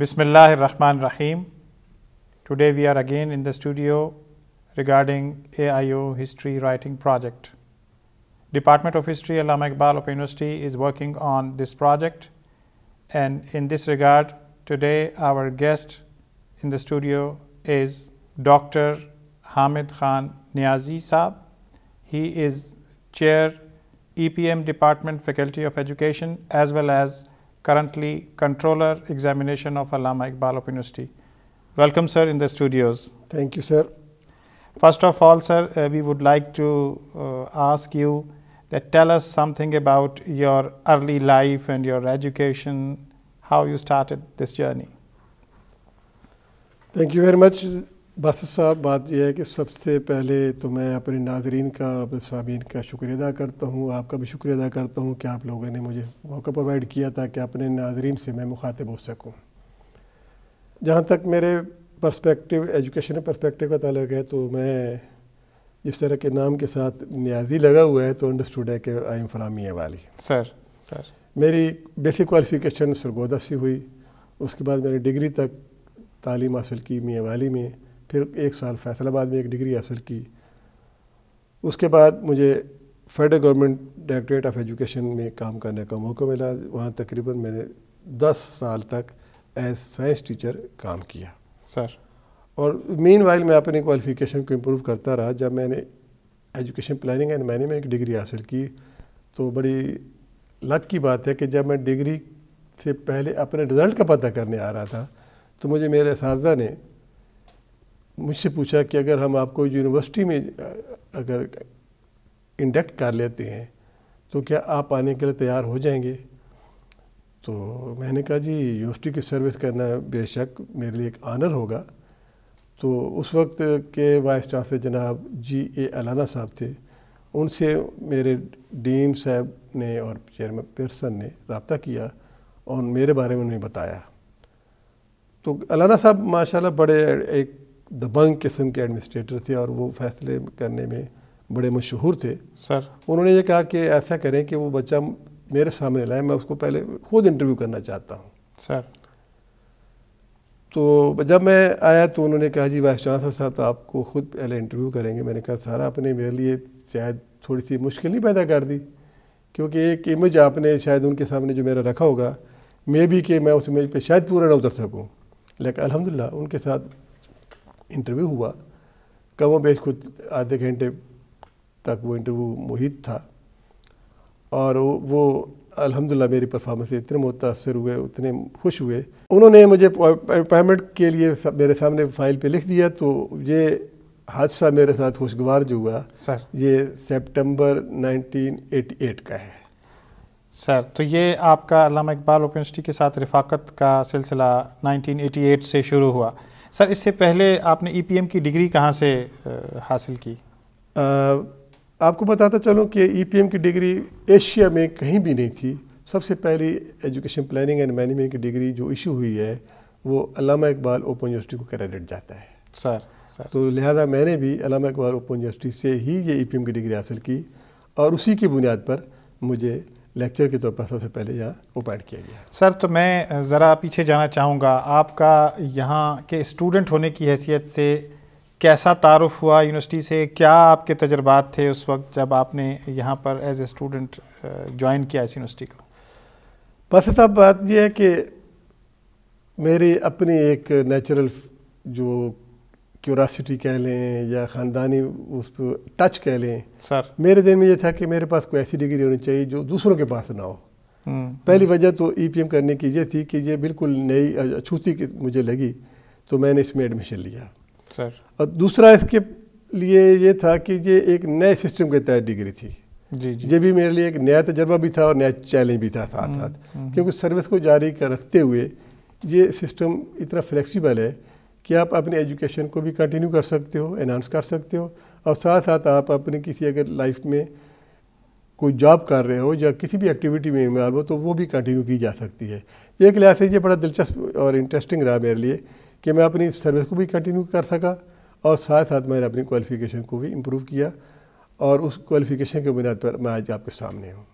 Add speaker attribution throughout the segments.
Speaker 1: Bismillah Rahman Rahim. Today we are again in the studio regarding AIO History Writing Project. Department of History Allama Iqbal University is working on this project and in this regard today our guest in the studio is Dr. Hamid Khan Niazi Saab. He is Chair EPM Department Faculty of Education as well as currently controller examination of Allama Iqbal Open University. Welcome, sir, in the studios. Thank you, sir. First of all, sir, uh, we would like to uh, ask you that tell us something about your early life and your education, how you started this journey.
Speaker 2: Thank you very much, बस साहब बात यह है कि सबसे पहले तो मैं अपने नाजरीन का और अपने सामीन का शुक्रिया अदा करता हूँ आपका भी शुक्रिया अदा करता हूँ कि आप लोगों ने मुझे मौका प्रोवाइड किया था कि अपने नाजरीन से मैं मुखातिब हो सकूँ जहाँ तक मेरे पर्सपेक्टिव एजुकेशन पर्सपेक्टिव का ताल्लुक है तो मैं जिस तरह के नाम के साथ न्याजी लगा हुआ है तो अंडरस्टूड है कि आई एम फ्रामिया वाली सर सर मेरी बेसिक क्वालिफ़िकेशन सरगोदा से हुई उसके बाद मैंने डिग्री तक तालीम हासिल की मियाँ वाली में फिर एक साल फैसलाबाद में एक डिग्री हासिल की उसके बाद मुझे federal government directorate of education में काम करने का मौका मिला वहाँ तकरीबन मैंने दस साल तक एज साइंस टीचर काम किया सर और मेन वाइल मैं अपनी क्वालिफिकेशन को इम्प्रूव करता रहा जब मैंने एजुकेशन प्लानिंग एंड मैनेजमेंट एक डिग्री हासिल की तो बड़ी लक की बात है कि जब मैं डिग्री से पहले अपने रिज़ल्ट का पता करने आ रहा था तो मुझे मेरे इस ने मुझसे पूछा कि अगर हम आपको यूनिवर्सिटी में अगर इंडक्ट कर लेते हैं तो क्या आप आने के लिए तैयार हो जाएंगे तो मैंने कहा जी यूनिवर्सिटी की सर्विस करना बेशक मेरे लिए एक आनर होगा तो उस वक्त के वाइस चांसलर जनाब जी ए अलाना साहब थे उनसे मेरे डीन साहब ने और चेयरमैन पर्सन ने रबता किया और मेरे बारे में उन्हें बताया तो अलाना साहब माशाल्लाह बड़े एक दबंग किस्म के एडमिनिस्ट्रेटर थे और वो फैसले करने में बड़े मशहूर थे सर उन्होंने ये कहा कि ऐसा करें कि वो बच्चा मेरे सामने लाए मैं उसको पहले खुद इंटरव्यू करना चाहता हूँ सर तो जब मैं आया तो उन्होंने कहा जी वाइस चांसलर साहब तो आपको खुद पहले इंटरव्यू करेंगे मैंने कहा सारा आपने मेरे लिए शायद थोड़ी सी मुश्किल नहीं पैदा कर दी क्योंकि एक इमेज आपने शायद उनके सामने जो मेरा रखा होगा मे भी कि मैं उस इमेज पर शायद पूरा ना उतर सकूँ लेकिन अलहमदिल्ला उनके साथ इंटरव्यू हुआ कमो बेश कुछ आधे घंटे तक वो इंटरव्यू मुहित था और वो अलहमदिल्ला मेरी परफॉर्मेंस इतने मुतासर हुए उतने खुश हुए उन्होंने मुझे अपॉइंटमेंट के लिए सा, मेरे सामने फाइल पे लिख दिया तो ये हादसा मेरे साथ खुशगवार जो हुआ सर ये सितंबर 1988 का है
Speaker 1: सर तो ये आपका अलामा इकबाल ओपन यूनिवर्सिटी के साथ रफाकत का सिलसिला 1988 से शुरू हुआ सर इससे पहले
Speaker 2: आपने ईपीएम e की डिग्री कहाँ से हासिल की आ, आपको बताता चलूँ कि ईपीएम e की डिग्री एशिया में कहीं भी नहीं थी सबसे पहली एजुकेशन प्लानिंग एंड मैनेजमेंट की डिग्री जो इशू हुई है वो अलामा इकबाल ओपन यूनिवर्सिटी को क्रेडिट जाता है सर सर तो लिहाजा मैंने भी अलामा इकबाल ओपन यूनिवर्सिटी से ही ये ई e की डिग्री हासिल की और उसी की बुनियाद पर मुझे लेक्चर के तौर पर सबसे पहले यह उपाय किया गया
Speaker 1: सर तो मैं ज़रा पीछे जाना चाहूँगा आपका यहाँ के स्टूडेंट होने की हैसियत से कैसा तारफ़ हुआ यूनिवर्सिटी से क्या आपके तजर्बात थे उस वक्त जब
Speaker 2: आपने यहाँ पर एज ए स्टूडेंट ज्वाइन किया इस यूनिवर्सिटी को बस साहब बात यह है कि मेरी अपनी एक नेचुरल जो क्यूरासिटी कह लें या ख़ानदानी उस पर टच कह लें सर मेरे दिन में ये था कि मेरे पास कोई ऐसी डिग्री होनी चाहिए जो दूसरों के पास ना हो हम्म। पहली वजह तो एम e करने की ये थी कि ये बिल्कुल नई अछूती मुझे लगी तो मैंने इसमें एडमिशन लिया सर और दूसरा इसके लिए ये था कि ये एक नए सिस्टम के तहत डिग्री थी जी जी ये भी मेरे लिए एक नया तजर्बा भी था और नया चैलेंज भी था साथ साथ हम्म, हम्म। क्योंकि सर्विस को जारी कर रखते हुए ये सिस्टम इतना फ्लेक्सिबल है कि आप अपने एजुकेशन को भी कंटिन्यू कर सकते हो एनहांस कर सकते हो और साथ साथ आप अपने किसी अगर लाइफ में कोई जॉब कर रहे हो या किसी भी एक्टिविटी में इन्वॉल्व हो तो वो भी कंटिन्यू की जा सकती है एक लिहाज से ये बड़ा दिलचस्प और इंटरेस्टिंग रहा मेरे लिए कि मैं अपनी सर्विस को भी कंटिन्यू कर सका और साथ साथ मैंने अपनी क्वालिफ़िकेशन को भी इम्प्रूव किया और उस क्वालिफ़िकेशन के बुनियाद पर मैं आज आपके सामने हूँ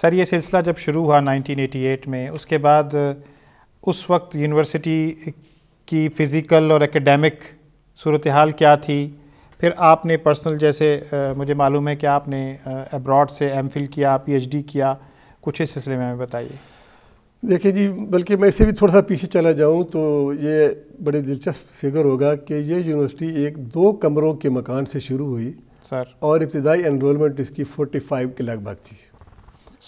Speaker 1: सर ये सिलसिला जब शुरू हुआ 1988 में उसके बाद उस वक्त यूनिवर्सिटी कि फ़िज़िकल और एकेडमिक सूरत हाल क्या थी फिर आपने पर्सनल जैसे आ, मुझे मालूम है कि आपने अब्रॉड से एम किया पी किया कुछ इस सिलसिले में हमें बताइए
Speaker 2: देखिए जी बल्कि मैं इसे भी थोड़ा सा पीछे चला जाऊं तो ये बड़े दिलचस्प फिगर होगा कि ये यूनिवर्सिटी एक दो कमरों के मकान से शुरू हुई सर और इब्तदाई एनरोलमेंट इसकी फाइव के लगभग थी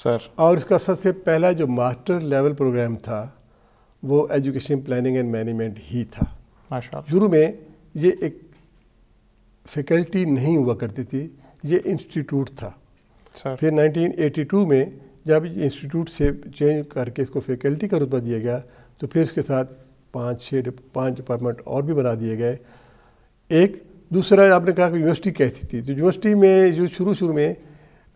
Speaker 2: सर और इसका सबसे पहला जो मास्टर लेवल प्रोग्राम था वो एजुकेशन प्लानिंग एंड मैनेजमेंट ही था शुरू में ये एक फैकल्टी नहीं हुआ करती थी ये इंस्टीट्यूट था Sir. फिर 1982 में जब इंस्टीट्यूट से चेंज करके इसको फैकल्टी का रुतबा दिया गया तो फिर इसके साथ पाँच छः पाँच डिपार्टमेंट और भी बना दिए गए एक दूसरा आपने कहा कि यूनिवर्सिटी कहती थी तो यूनिवर्सिटी में जो शुरू शुरू में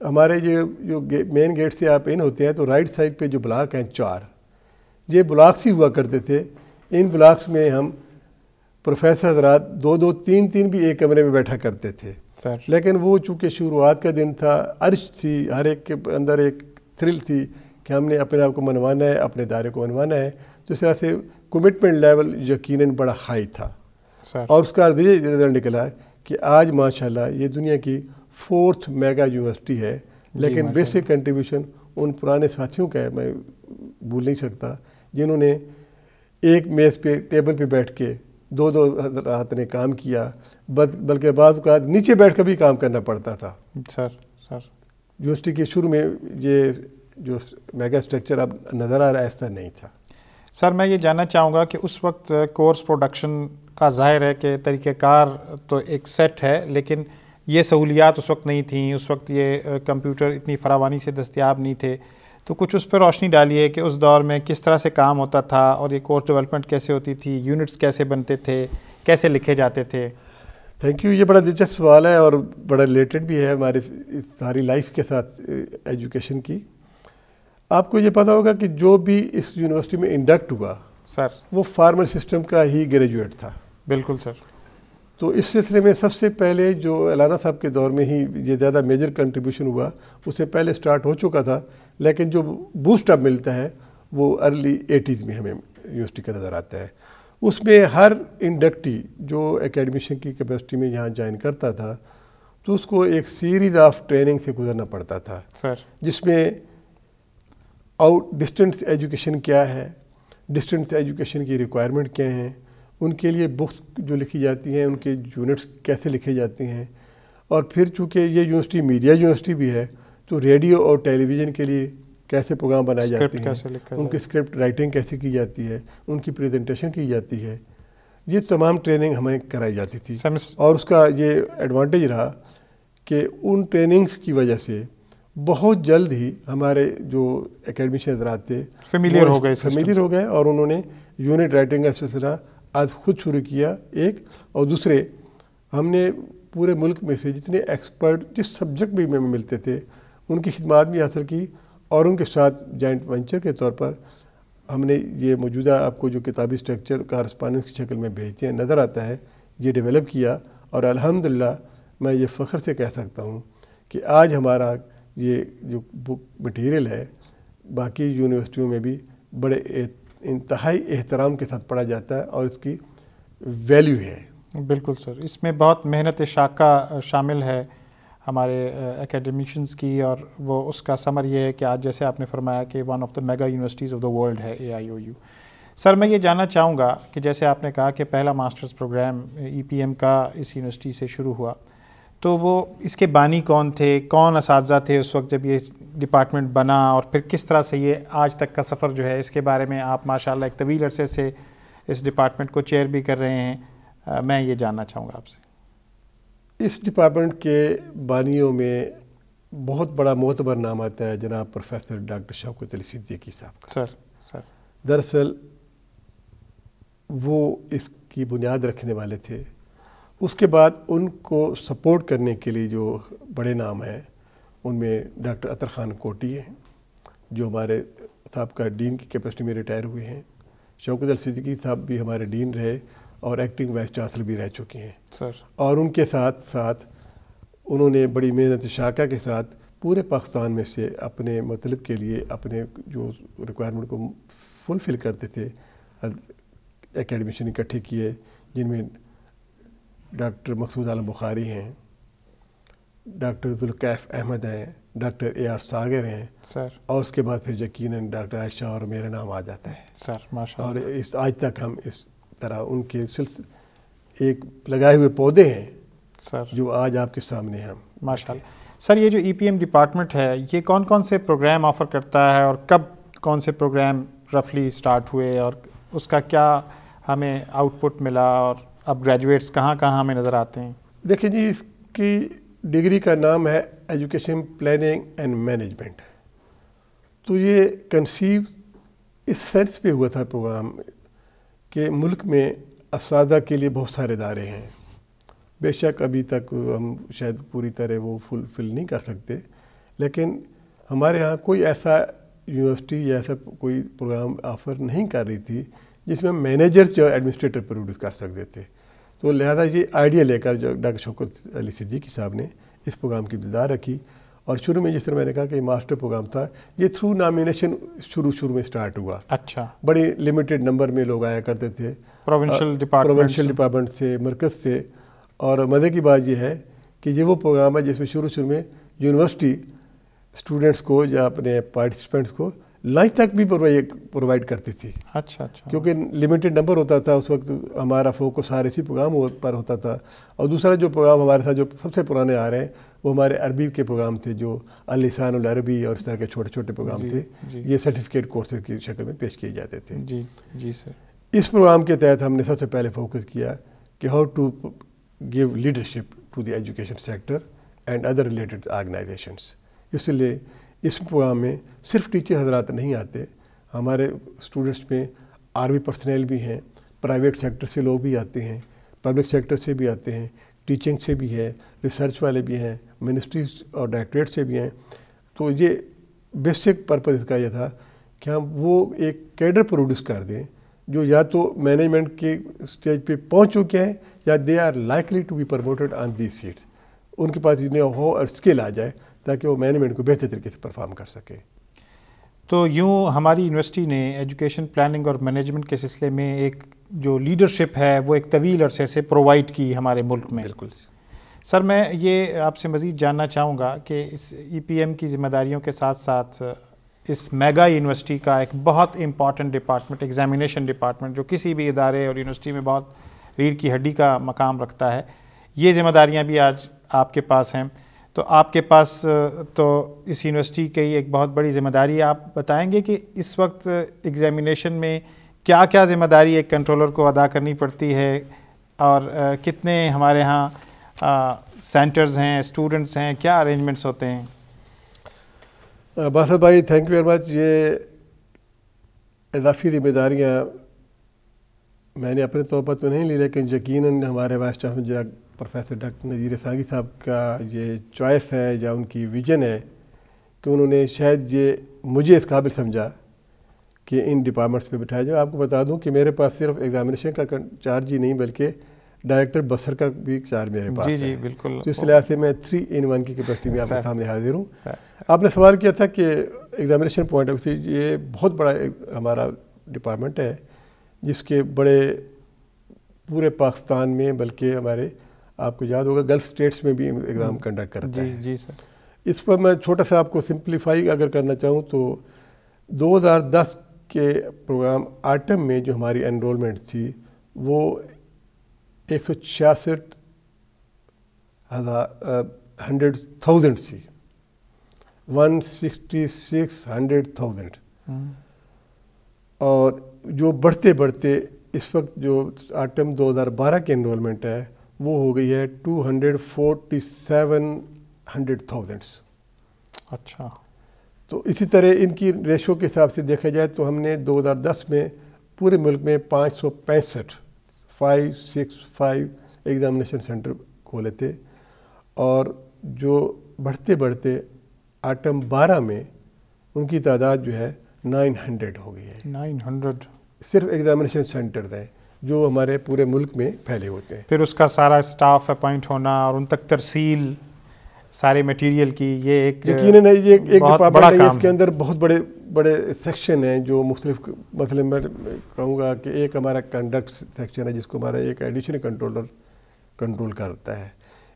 Speaker 2: हमारे जो जो मेन गेट से आप इन होते हैं तो राइट साइड पे जो ब्लॉक हैं चार ये ब्लॉक्स ही हुआ करते थे इन ब्लॉक्स में हम प्रोफेसर हजरात दो दो तीन तीन भी एक कमरे में बैठा करते थे लेकिन वो चूँकि शुरुआत का दिन था अर्श थी हर एक के अंदर एक थ्रिल थी कि हमने अपने आप को मनवाना है अपने दायरे को मनवाना है तो इस तरह से कमिटमेंट लेवल यकीन बड़ा हाई था और उसका नतीजा निकला कि आज माशाल्लाह ये दुनिया की फोर्थ मेगा यूनिवर्सिटी है लेकिन बेसिक कंट्रीब्यूशन उन पुराने साथियों का है मैं भूल नहीं सकता जिन्होंने एक मेज़ पे टेबल पे बैठ के दो दो रात ने काम किया बल्कि बाद नीचे बैठ कर भी काम करना पड़ता था सर सर यूनिवर्सिटी के शुरू में ये जो मेगा स्ट्रक्चर अब नज़र आ रहा
Speaker 1: है ऐसा नहीं था सर मैं ये जानना चाहूँगा कि उस वक्त कोर्स प्रोडक्शन का जाहिर है कि तरीक़ार तो एक सेट है लेकिन ये सहूलियात उस वक्त नहीं थी उस वक्त ये कंप्यूटर इतनी फरावानी से दस्तियाब नहीं थे तो कुछ उस पर रोशनी डालिए कि उस दौर में किस तरह से काम होता था और ये कोर्स डेवलपमेंट कैसे होती थी यूनिट्स कैसे बनते थे कैसे
Speaker 2: लिखे जाते थे थैंक यू ये बड़ा दिलचस्प सवाल है और बड़ा रिलेटेड भी है हमारे इस सारी लाइफ के साथ एजुकेशन eh, की आपको ये पता होगा कि जो भी इस यूनिवर्सिटी में इंडक्ट हुआ सर वो फार्मर सिस्टम का ही ग्रेजुएट था बिल्कुल सर तो इस सिलसिले में सबसे पहले जो एलाना साहब के दौर में ही ये ज़्यादा मेजर कंट्रीब्यूशन हुआ उससे पहले स्टार्ट हो चुका था लेकिन जो बूस्ट मिलता है वो अर्ली एटीज़ में हमें यूनिवर्सिटी का नज़र आता है उसमें हर इंडक्टी जो एकेडमिशन की कैपेसिटी में यहाँ ज्वाइन करता था तो उसको एक सीरीज़ ऑफ ट्रेनिंग से गुजरना पड़ता था सर जिसमें आउट डिस्टेंस एजुकेशन क्या है डिस्टेंस एजुकेशन की रिक्वायरमेंट क्या हैं उनके लिए बुक्स जो लिखी जाती हैं उनके यूनिट्स कैसे लिखे जाते हैं और फिर चूँकि ये यूनिवर्सिटी मीडिया यूनिवर्सिटी भी है तो रेडियो और टेलीविज़न के लिए कैसे प्रोग्राम बनाए जाते हैं उनकी स्क्रिप्ट राइटिंग कैसे की जाती है उनकी प्रेजेंटेशन की जाती है ये तमाम ट्रेनिंग हमें कराई जाती थी और उसका ये एडवांटेज रहा कि उन ट्रेनिंग्स की वजह से बहुत जल्द ही हमारे जो एकेडमी से हजरात थे फेमिलियर हो गए फेमिलियर हो गए और उन्होंने यूनिट राइटिंग का सिलसिला आज खुद शुरू किया एक और दूसरे हमने पूरे मुल्क में से जितने एक्सपर्ट जिस सब्जेक्ट भी में मिलते थे उनकी खिदमत भी हासिल की और उनके साथ जॉइंट वेंचर के तौर पर हमने ये मौजूदा आपको जो किताबी स्ट्रक्चर कारस्पांडेंस की शक्ल में भेजते हैं नज़र आता है ये डेवलप किया और अल्हम्दुलिल्लाह मैं ये फ़ख्र से कह सकता हूँ कि आज हमारा ये जो बुक मटेरियल है बाकी यूनिवर्सिटियों में भी बड़े इंतहाई एहतराम के साथ पढ़ा जाता है और इसकी वैल्यू है
Speaker 1: बिल्कुल सर इसमें बहुत मेहनत शाखा शामिल है हमारे एकेडमिशंस की और वो उसका समर ये है कि आज जैसे आपने फरमाया कि one of the mega universities of the world है A I O you sir मैं ये जानना चाहूँगा कि जैसे आपने कहा कि पहला masters program E P M का इस यूनिवर्सिटी से शुरू हुआ तो वो इसके बानी कौन थे कौन इस थे उस वक्त जब ये डिपार्टमेंट बना और फिर किस तरह से ये आज तक का सफ़र जो है इसके बारे में आप माशाल्लाह एक तवील अरसे से इस डिपार्टमेंट को चेयर भी कर रहे हैं आ, मैं ये जानना चाहूँगा आपसे
Speaker 2: इस डिपार्टमेंट के बानियों में बहुत बड़ा मोतबर नाम आता है जनाब प्रोफेसर डॉक्टर शौकत अली सिद्दीकी साहब का सर सर दरअसल वो इसकी बुनियाद रखने वाले थे उसके बाद उनको सपोर्ट करने के लिए जो बड़े नाम हैं उनमें डॉक्टर अतर खान कोटी हैं जो हमारे साहब का डीन की कैपेसिटी में रिटायर हुए हैं शौकत अली सिद्दीकी साहब भी हमारे डीन रहे और एक्टिंग वाइस चांसलर भी रह चुकी हैं सर और उनके साथ साथ उन्होंने बड़ी मेहनत शाखा के साथ पूरे पाकिस्तान में से अपने मतलब के लिए अपने जो रिक्वायरमेंट को फुलफिल करते थे एकेडमिशन इकट्ठे किए जिनमें डॉक्टर मकसूद आलम बुखारी हैं डॉक्टर जुल्कैफ अहमद हैं डॉक्टर ए आर सागर हैं सर और उसके बाद फिर यकीन डॉक्टर आयशा और मेरा नाम आ जाता है सर माशा और इस आज तक हम इस तरह उनके सिलस एक लगाए हुए पौधे हैं सर जो आज आपके सामने हैं माशा सर ये जो
Speaker 1: ई e डिपार्टमेंट है ये कौन कौन से प्रोग्राम ऑफ़र करता है और कब कौन से प्रोग्राम रफली स्टार्ट हुए और उसका क्या हमें आउटपुट मिला और अब ग्रेजुएट्स कहाँ कहाँ हमें नज़र आते हैं
Speaker 2: देखिए जी इसकी डिग्री का नाम है एजुकेशन प्लानिंग एंड मैनेजमेंट तो ये कंसीव इस सेंस पे हुआ था प्रोग्राम कि मुल्क में इस के लिए बहुत सारे इदारे हैं बेशक अभी तक हम शायद पूरी तरह वो फुलफिल नहीं कर सकते लेकिन हमारे यहाँ कोई ऐसा यूनिवर्सिटी या ऐसा कोई प्रोग्राम ऑफ़र नहीं कर रही थी जिसमें मैनेजर्स जो एडमिनिस्ट्रेटर प्रोड्यूस कर सकते थे तो लिहाजा ये आइडिया लेकर जो डॉक्टर शौकत अली सिद्दीकी साहब ने इस प्रोग्राम की इब्तदा रखी और शुरू में जिस तरह मैंने कहा कि मास्टर प्रोग्राम था ये थ्रू नामिनेशन शुरू शुरू में स्टार्ट हुआ अच्छा बड़े लिमिटेड नंबर में लोग आया करते थे प्रोविंशियल डिपार्टमेंट प्रोविंशियल डिपार्टमेंट से मरकज से और मज़े की बात यह है कि ये वो प्रोग्राम है जिसमें शुरू शुरू में यूनिवर्सिटी स्टूडेंट्स को या अपने पार्टिसिपेंट्स को लंच तक भी प्रोवाइड करती थी अच्छा अच्छा क्योंकि लिमिटेड नंबर होता था उस वक्त हमारा फोकस हर इसी प्रोग्राम पर होता था और दूसरा जो प्रोग्राम हमारे साथ जो सबसे पुराने आ रहे हैं वो हमारे अरबी के प्रोग्राम थे जो अलसान और अरबी और इस तरह के छोटे छोटे प्रोग्राम थे ये सर्टिफिकेट कोर्सेज की शक्ल में पेश किए जाते थे जी जी सर इस प्रोग्राम के तहत हमने सबसे पहले फोकस किया कि how to give leadership to the education sector and other related organizations इसलिए इस प्रोग्राम में सिर्फ टीचर हजरात नहीं आते हमारे स्टूडेंट्स में आर्मी पर्सनल भी हैं प्राइवेट सेक्टर से लोग भी आते हैं पब्लिक सेक्टर से भी आते हैं टीचिंग से भी है रिसर्च वाले भी हैं मिनिस्ट्रीज और डायरेक्ट्रेट से भी हैं तो ये बेसिक पर्पज़ इसका यह था कि हम वो एक कैडर प्रोड्यूस कर दें जो या तो मैनेजमेंट के स्टेज पे पहुंच चुके हैं या they are likely to be promoted on this seats उनके पास इतने हो और स्किल आ जाए ताकि वो मैनेजमेंट को बेहतर तरीके से परफॉर्म कर सके
Speaker 1: तो यूँ हमारी यूनिवर्सिटी ने एजुकेशन प्लानिंग और मैनेजमेंट के सिलसिले में एक जो लीडरशिप है वो एक तवील अरसे से प्रोवाइड की हमारे मुल्क में बिल्कुल सर मैं ये आपसे मज़ीद जानना चाहूँगा कि इस ई पी एम की ज़िम्मेदारियों के साथ साथ इस मेगा यूनिवर्सिटी का एक बहुत इम्पॉर्टेंट डिपार्टमेंट एग्जामिनेशन डिपार्टमेंट जो किसी भी इदारे और यूनिवर्सिटी में बहुत रीढ़ की हड्डी का मकाम रखता है ये जिम्मेदारियाँ भी आज आपके पास हैं तो आपके पास तो इस यूनिवर्सिटी की एक बहुत बड़ी जिम्मेदारी आप बताएंगे कि इस वक्त एग्ज़ामिनेशन में क्या क्या जिम्मेदारी एक कंट्रोलर को अदा करनी पड़ती है और कितने हमारे यहाँ सेंटर्स हैं स्टूडेंट्स हैं क्या अरेंजमेंट्स होते हैं
Speaker 2: बासर भाई थैंक यू वेरी मच ये इजाफी जिम्मेदारियाँ मैंने अपने तौर पर तो नहीं ली लेकिन यकीन हमारे vice chancellor professor doctor Nazir Sagi sahab का ये चॉइस है या उनकी विजन है कि उन्होंने शायद ये मुझे इस काबिल समझा कि इन डिपार्टमेंट्स पे बिठाया जाए आपको बता दूं कि मेरे पास सिर्फ एग्जामिनेशन का चार्ज ही नहीं बल्कि डायरेक्टर बसर का भी चार्ज मेरे पास जी जी बिल्कुल तो इस लिहाज से मैं थ्री इन वन की कैपेसिटी में आपके सामने हाजिर हूँ आपने सवाल किया था कि एग्जामिनेशन पॉइंट ऑफ व्यू ये बहुत बड़ा हमारा डिपार्टमेंट है जिसके बड़े पूरे पाकिस्तान में बल्कि हमारे आपको याद होगा गल्फ स्टेट्स में भी एग्ज़ाम कंडक्ट करते जी, जी सर इस पर मैं छोटा सा आपको सिंप्लीफाई अगर करना चाहूँ तो 2010 के प्रोग्राम आटम में जो हमारी एनरोलमेंट थी वो एक सौ छियासठ हज़ार हंड्रेड थाउजेंड थी one sixty six hundred thousand और जो बढ़ते बढ़ते इस वक्त जो आटम 2012 के इनरोलमेंट है वो हो गई है two hundred forty seven hundred thousands अच्छा तो इसी तरह इनकी रेशो के हिसाब से देखा जाए तो हमने 2010 में पूरे मुल्क में पाँच सौ पैंसठ five six five examination centre खोले थे और जो बढ़ते बढ़ते आटम 12 में उनकी तादाद जो है 900 हो गई है 900 सिर्फ एग्ज़ामिनेशन सेंटर्स हैं जो हमारे पूरे मुल्क में फैले होते हैं फिर
Speaker 1: उसका सारा स्टाफ अपॉइंट होना और उन तक तरसील सारे मटेरियल की ये एक यकीन है ये एक बड़ा काम इसके
Speaker 2: अंदर बहुत बड़े बड़े सेक्शन हैं जो मुख्तलिफ मतलब मैं कहूँगा कि एक हमारा कंडक्ट सेक्शन है जिसको हमारा एक एडिशनल कंट्रोलर कंट्रोल करता है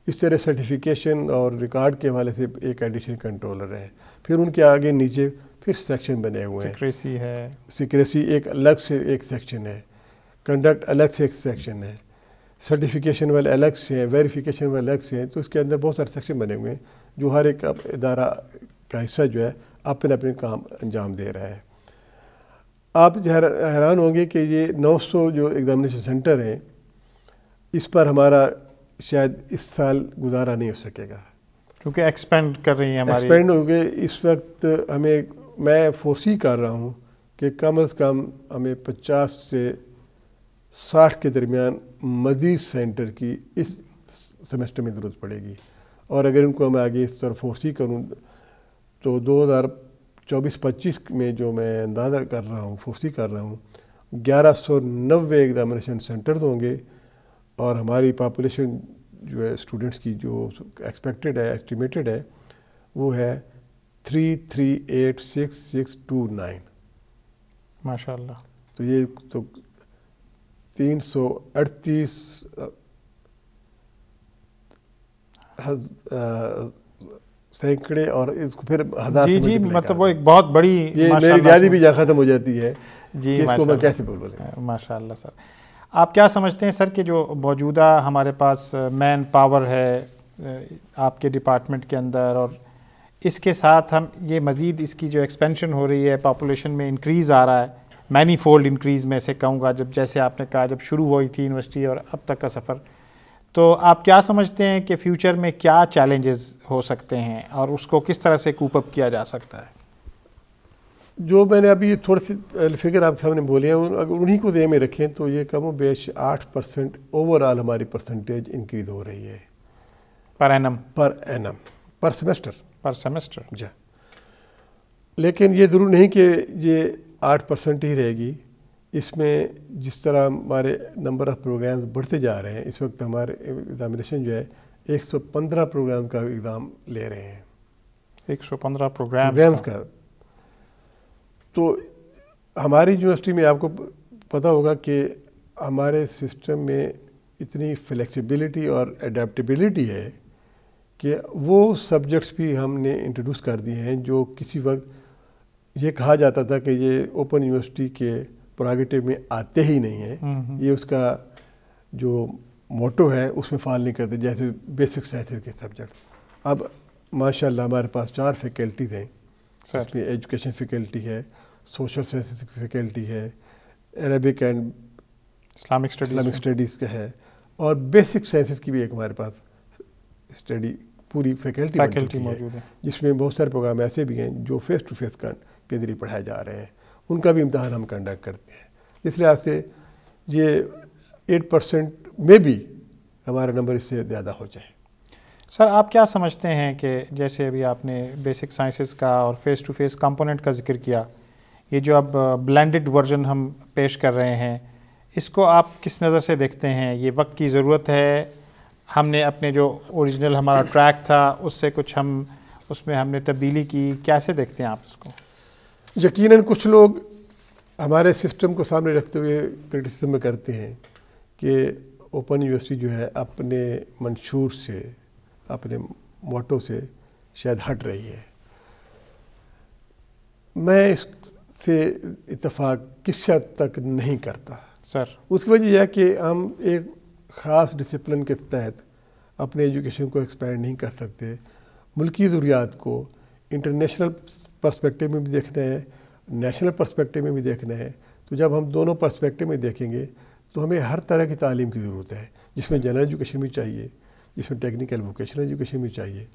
Speaker 2: इस तरह सर्टिफिकेशन और रिकॉर्ड के हवाले से एक एडिशनल कंट्रोलर है फिर उनके आगे नीचे फिर सेक्शन बने हुए हैं सिक्रेसी है सिक्रेसी एक अलग से एक सेक्शन है कंडक्ट अलग से एक सेक्शन है सर्टिफिकेशन वाले अलग से हैं वेरिफिकेशन वाले अलग से हैं तो इसके अंदर बहुत सारे सेक्शन बने हुए हैं जो हर एक इदारा का हिस्सा जो है अपने अपने काम अंजाम दे रहा है आप हैरान होंगे कि ये 900 जो एग्ज़ामिनेशन सेंटर हैं इस पर हमारा शायद इस साल गुजारा नहीं हो सकेगा
Speaker 1: क्योंकि एक्सपेंड कर रही है एक्सपेंड
Speaker 2: हो गए इस वक्त हमें मैं फोर्सी कर रहा हूँ कि कम अज़ कम हमें 50 से साठ के दरमियान मज़ीद सेंटर की इस सेमेस्टर में ज़रूरत पड़ेगी और अगर इनको मैं आगे इस तरह फोर्सी करूँ तो दो हज़ार चौबीस पच्चीस में जो मैं अंदाज़ा कर रहा हूँ फोर्सी कर रहा हूँ ग्यारह सौ नब्बे एग्जामिनेशन सेंटर्स तो होंगे और हमारी पापुलेशन जो है स्टूडेंट्स की जो एक्सपेक्टेड है एस्टिमेटेड है वो है three three eight six six two nine माशाल्लाह तो ये तो तीन सौ अड़तीस सैकड़े और इसको फिर हजार जी जी मतलब वो एक बहुत बड़ी ये मेरी रियादी भी जहाँ ख़त्म हो जाती है जी इसको मैं कैसे बोलूँ माशाल्लाह सर
Speaker 1: आप क्या समझते हैं सर कि जो मौजूदा हमारे पास मैन पावर है आपके डिपार्टमेंट के अंदर और इसके साथ हम ये मज़ीद इसकी जो एक्सपेंशन हो रही है पॉपुलेशन में इंक्रीज़ आ रहा है मैनी फोल्ड इंक्रीज़ मैं से कहूँगा जब जैसे आपने कहा जब शुरू हुई थी यूनिवर्सिटी और अब तक का सफ़र तो आप क्या समझते हैं कि फ्यूचर में क्या चैलेंजेस हो सकते हैं और उसको
Speaker 2: किस तरह से कूपअप किया जा सकता है जो मैंने अभी थोड़ी सी फिगर आप सामने बोले हैं अगर उन्हीं को दे में रखें तो ये कम बेश आठ परसेंट ओवरऑल हमारी परसेंटेज इंक्रीज हो रही है पर एनम पर एनम पर सेमेस्टर पर सेमेस्टर जी लेकिन ये ज़रूर नहीं कि ये आठ परसेंट ही रहेगी इसमें जिस तरह हमारे नंबर ऑफ़ प्रोग्राम्स बढ़ते जा रहे हैं इस वक्त हमारे एग्ज़ामिनेशन जो है 115 प्रोग्राम का एग्ज़ाम ले रहे हैं 115 प्रोग्राम प्रोग्राम्स का तो हमारी यूनिवर्सिटी में आपको पता होगा कि हमारे सिस्टम में इतनी फ्लेक्सिबिलिटी और एडेप्टबिलिटी है कि वो सब्जेक्ट्स भी हमने इंट्रोड्यूस कर दिए हैं जो किसी वक्त ये कहा जाता था कि ये ओपन यूनिवर्सिटी के प्रागेटिव में आते ही नहीं है हम्म, हम्म। ये उसका जो मोटो है उसमें फाल नहीं करते जैसे बेसिक साइंसेज के सब्जेक्ट अब माशाल्लाह हमारे पास चार फैकल्टीज़ हैं उसमें एजुकेशन फैकल्टी है सोशल साइंस की फैकल्टी है Arabic and Islamic Islamic studies का है और बेसिक साइंसेस की भी एक हमारे पास स्टडी पूरी फैकल्टी फैकल्टी मौजूद है जिसमें बहुत सारे प्रोग्राम ऐसे भी हैं जो फेस टू फेस कर के ज़रिए पढ़ाए जा रहे हैं उनका भी इम्तहान हम कंडक्ट करते हैं इस लिहाज से ये एट परसेंट में भी हमारा नंबर इससे ज़्यादा हो जाए
Speaker 1: सर आप क्या समझते हैं कि जैसे अभी आपने बेसिक साइंसेस का और फेस टू फेस कंपोनेंट का जिक्र किया ये जो अब ब्लेंडेड वर्जन हम पेश कर रहे हैं इसको आप किस नज़र से देखते हैं ये वक्त की ज़रूरत है हमने अपने जो ओरिजिनल हमारा ट्रैक था उससे कुछ हम उसमें हमने तब्दीली की कैसे देखते हैं आप इसको
Speaker 2: यकीनन कुछ लोग हमारे सिस्टम को सामने रखते हुए क्रिटिसिज्म करते हैं कि ओपन यूनिवर्सिटी जो है अपने मंशूर से अपने मोटो से शायद हट रही है मैं इससे इतफाक़ किस हद तक नहीं करता सर उसकी वजह यह है कि हम एक ख़ास डिसिप्लिन के तहत अपने एजुकेशन को एक्सपेंड नहीं कर सकते मुल्की ज़रूरियात को इंटरनेशनल पर्सपेक्टिव में भी देखने हैं नेशनल पर्सपेक्टिव में भी देखने हैं तो जब हम दोनों पर्सपेक्टिव में देखेंगे तो हमें हर तरह की तालीम की ज़रूरत है जिसमें जनरल एजुकेशन भी चाहिए जिसमें टेक्निकल वोकेशनल एजुकेशन भी चाहिए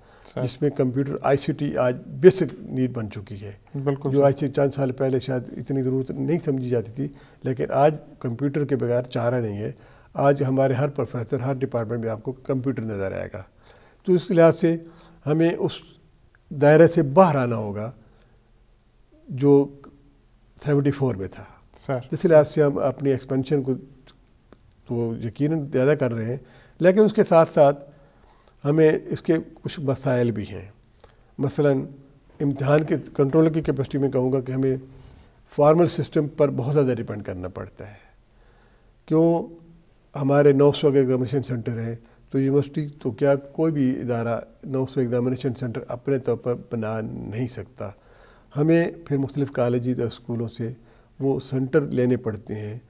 Speaker 2: जिसमें कंप्यूटर आईसीटी आज बेसिक नीड बन चुकी है बिल्कुल जो आज से चंद साल पहले शायद इतनी ज़रूरत नहीं समझी जाती थी लेकिन आज कंप्यूटर के बगैर चारा नहीं है आज हमारे हर प्रोफेसर हर डिपार्टमेंट में आपको कंप्यूटर नज़र आएगा तो इस लिहाज से हमें उस दायरे से बाहर आना होगा जो 74 में था सर जिस लिहाज से हम अपनी एक्सपेंशन को तो यकीन ज़्यादा कर रहे हैं लेकिन उसके साथ साथ हमें इसके कुछ मसाइल भी हैं मसलन इम्तहान के कंट्रोल की कैपेसिटी में कहूँगा कि हमें फार्मल सिस्टम पर बहुत ज़्यादा डिपेंड करना पड़ता है क्यों हमारे 900 के एग्जामिनेशन सेंटर हैं तो यूनिवर्सिटी तो क्या कोई भी इदारा 900 एग्जामिनेशन सेंटर अपने तौर पर बना नहीं सकता हमें फिर मुख्तलिफ़ कॉलेज और स्कूलों से वो सेंटर लेने पड़ते हैं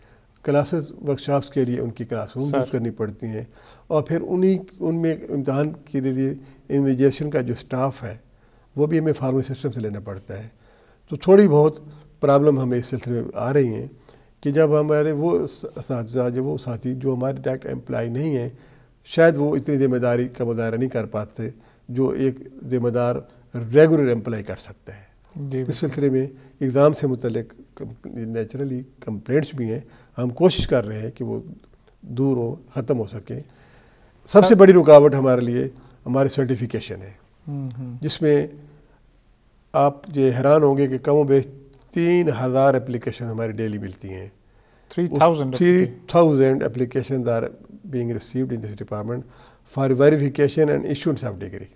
Speaker 2: क्लासेस वर्कशॉप्स के लिए उनकी क्लासरूम यूज़ करनी पड़ती हैं और फिर उन्हीं उनमें इम्तहान के लिए इन्वेजेशन का जो स्टाफ है वो भी हमें फार्मेसी सिस्टम से लेना पड़ता है तो थोड़ी बहुत प्रॉब्लम हमें इस सिलसिले में आ रही हैं कि जब हमारे वो जो वो साथी जो हमारे डायरेक्ट एम्प्लॉय नहीं हैं शायद वो इतनी जिम्मेदारी का मुजाहरा नहीं कर पाते जो एक जिम्मेदार रेगुलर एम्प्लॉय कर सकता है इस सिलसिले में एग्ज़ाम से मुतलक नेचुरली कंप्लेंट्स भी हैं हम कोशिश कर रहे हैं कि वो दूर हो ख़त्म हो सके सबसे हाँ। बड़ी रुकावट हमारे लिए हमारे सर्टिफिकेशन है हम्म, हम्म। जिसमें आप ये हैरान होंगे कि कम बेश तीन हज़ार एप्लीकेशन हमारी डेली मिलती हैं three thousand application are being received in this department for verification and इशूंस ऑफ डिग्री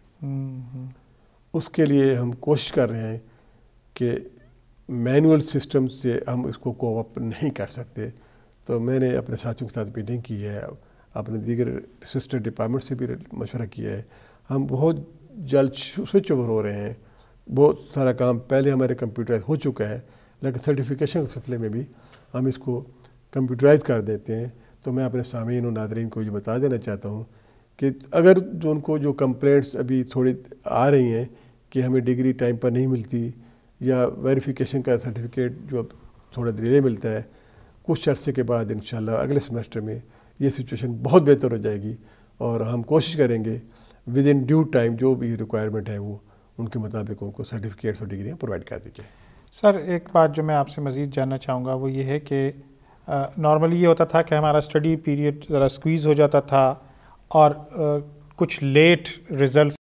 Speaker 2: उसके लिए हम कोशिश कर रहे हैं कि मैनुअल सिस्टम से हम इसको कोवअप नहीं कर सकते तो मैंने अपने साथियों के साथ मीटिंग की है अपने दीगर सिस्टर डिपार्टमेंट से भी मशवरा किया है हम बहुत जल्द स्विच ओवर हो रहे हैं बहुत सारा काम पहले हमारे कंप्यूटराइज हो चुका है लेकिन सर्टिफिकेशन के सिलसिले में भी हम इसको कंप्यूटराइज कर देते हैं तो मैं अपने सामीन और नादरीन को ये बता देना चाहता हूँ कि अगर जो उनको जो कंप्लेंट्स अभी थोड़ी आ रही हैं कि हमें डिग्री टाइम पर नहीं मिलती या वेरिफिकेशन का सर्टिफिकेट जो अब थोड़ा धीरे मिलता है कुछ अर्से के बाद इन अगले सेमेस्टर में ये सिचुएशन बहुत बेहतर हो जाएगी और हम कोशिश करेंगे विद इन ड्यू टाइम जो भी रिक्वायरमेंट है वो उनके मुताबिक उनको सर्टिफिकेट्स और डिग्रियाँ प्रोवाइड कर दी जाए
Speaker 1: सर एक बात जो मैं आपसे मज़ीद जानना चाहूँगा वो ये है कि नॉर्मली ये होता था कि हमारा स्टडी पीरियड ज़रा स्क्वीज़ हो जाता था और आ, कुछ लेट रिज़ल्ट